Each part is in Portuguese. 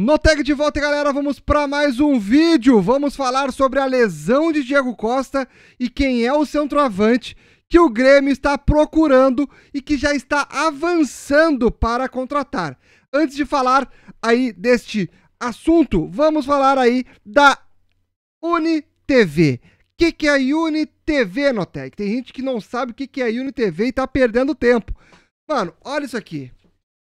No tag de volta, galera, vamos para mais um vídeo. Vamos falar sobre a lesão de Diego Costa e quem é o centroavante que o Grêmio está procurando e que já está avançando para contratar. Antes de falar aí deste assunto, vamos falar aí da UniTV. O que, que é a UniTV, Notec? Tem gente que não sabe o que, que é a UniTV e está perdendo tempo. Mano, olha isso aqui.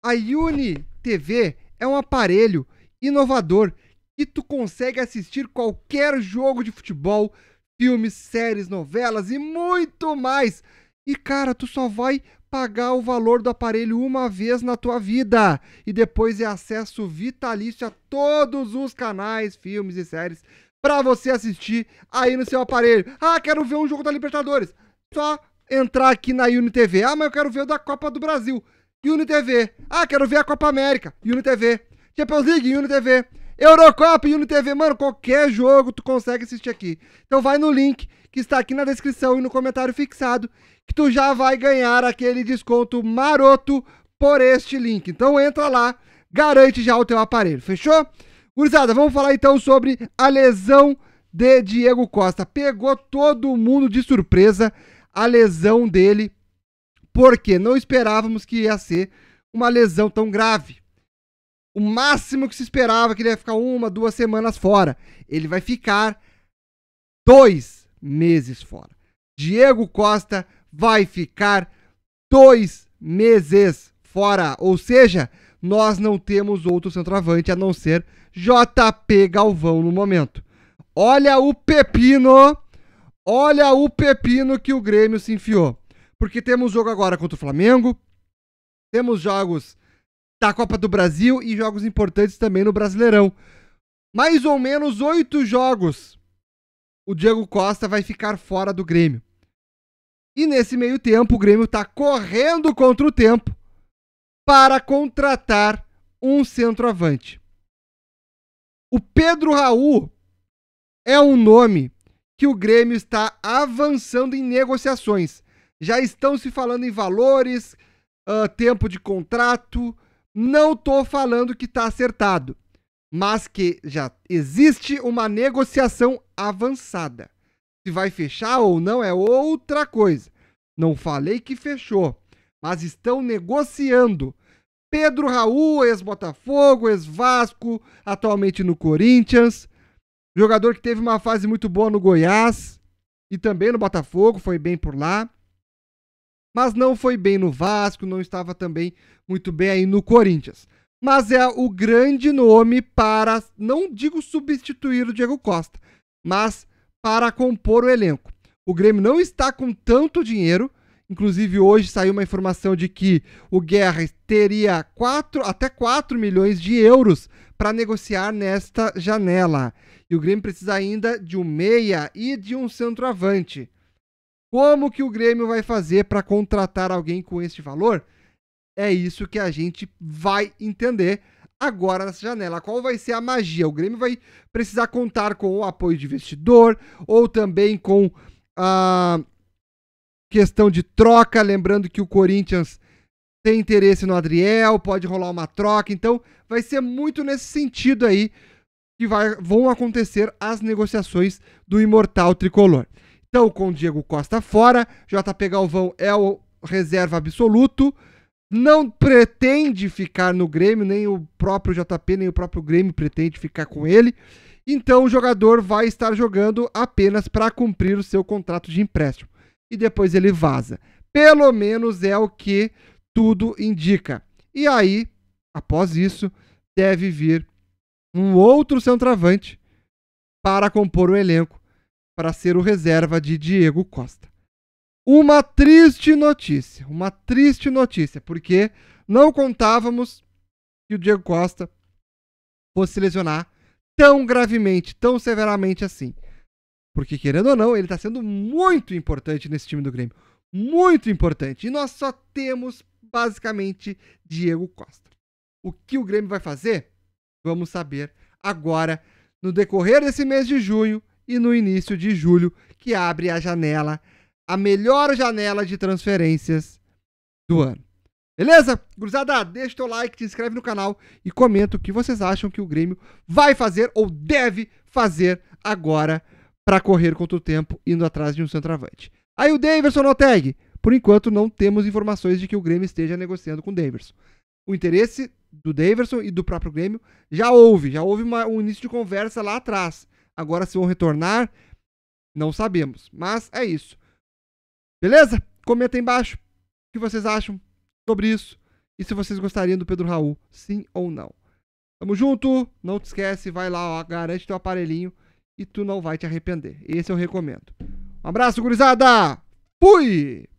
A UniTV é um aparelho inovador que tu consegue assistir qualquer jogo de futebol, filmes, séries, novelas e muito mais. E cara, tu só vai pagar o valor do aparelho uma vez na tua vida e depois é acesso vitalício a todos os canais, filmes e séries para você assistir aí no seu aparelho. Ah, quero ver um jogo da Libertadores. Só entrar aqui na UniTV. Ah, mas eu quero ver o da Copa do Brasil UniTV. Ah, quero ver a Copa América, UniTV. Champions League, UniTV. Eurocopa, UniTV. Mano, qualquer jogo tu consegue assistir aqui. Então vai no link que está aqui na descrição e no comentário fixado que tu já vai ganhar aquele desconto maroto por este link. Então entra lá, garante já o teu aparelho, fechou? Gurizada, vamos falar então sobre a lesão de Diego Costa. Pegou todo mundo de surpresa a lesão dele porque não esperávamos que ia ser uma lesão tão grave. O máximo que se esperava é que ele ia ficar uma, duas semanas fora. Ele vai ficar dois meses fora. Diego Costa vai ficar dois meses fora. Ou seja, nós não temos outro centroavante a não ser JP Galvão no momento. Olha o pepino! Olha o pepino que o Grêmio se enfiou porque temos jogo agora contra o Flamengo, temos jogos da Copa do Brasil e jogos importantes também no Brasileirão. Mais ou menos oito jogos o Diego Costa vai ficar fora do Grêmio. E nesse meio tempo, o Grêmio está correndo contra o tempo para contratar um centroavante. O Pedro Raul é um nome que o Grêmio está avançando em negociações já estão se falando em valores, uh, tempo de contrato. Não estou falando que está acertado, mas que já existe uma negociação avançada. Se vai fechar ou não é outra coisa. Não falei que fechou, mas estão negociando. Pedro Raul, ex-Botafogo, ex-Vasco, atualmente no Corinthians. Jogador que teve uma fase muito boa no Goiás e também no Botafogo, foi bem por lá mas não foi bem no Vasco, não estava também muito bem aí no Corinthians. Mas é o grande nome para, não digo substituir o Diego Costa, mas para compor o elenco. O Grêmio não está com tanto dinheiro, inclusive hoje saiu uma informação de que o Guerra teria quatro, até 4 milhões de euros para negociar nesta janela. E o Grêmio precisa ainda de um meia e de um centroavante. Como que o Grêmio vai fazer para contratar alguém com esse valor? É isso que a gente vai entender agora nessa janela. Qual vai ser a magia? O Grêmio vai precisar contar com o apoio de investidor ou também com a questão de troca. Lembrando que o Corinthians tem interesse no Adriel, pode rolar uma troca. Então, vai ser muito nesse sentido aí que vai, vão acontecer as negociações do Imortal Tricolor. Então, com o Diego Costa fora, JP Galvão é o reserva absoluto. Não pretende ficar no Grêmio, nem o próprio JP, nem o próprio Grêmio pretende ficar com ele. Então, o jogador vai estar jogando apenas para cumprir o seu contrato de empréstimo. E depois ele vaza. Pelo menos é o que tudo indica. E aí, após isso, deve vir um outro centroavante para compor o elenco para ser o reserva de Diego Costa. Uma triste notícia, uma triste notícia, porque não contávamos que o Diego Costa fosse lesionar tão gravemente, tão severamente assim. Porque, querendo ou não, ele está sendo muito importante nesse time do Grêmio. Muito importante. E nós só temos, basicamente, Diego Costa. O que o Grêmio vai fazer? Vamos saber agora, no decorrer desse mês de junho, e no início de julho, que abre a janela, a melhor janela de transferências do ano. Beleza? Cruzada, deixa o teu like, te inscreve no canal e comenta o que vocês acham que o Grêmio vai fazer ou deve fazer agora para correr contra o tempo indo atrás de um centroavante. Aí o Daverson tag. Por enquanto não temos informações de que o Grêmio esteja negociando com o Daverson. O interesse do Daverson e do próprio Grêmio já houve, já houve uma, um início de conversa lá atrás. Agora se vão retornar, não sabemos. Mas é isso. Beleza? Comenta aí embaixo o que vocês acham sobre isso e se vocês gostariam do Pedro Raul, sim ou não. Tamo junto, não te esquece, vai lá, ó, garante teu aparelhinho e tu não vai te arrepender. Esse eu recomendo. Um abraço, gurizada! Fui!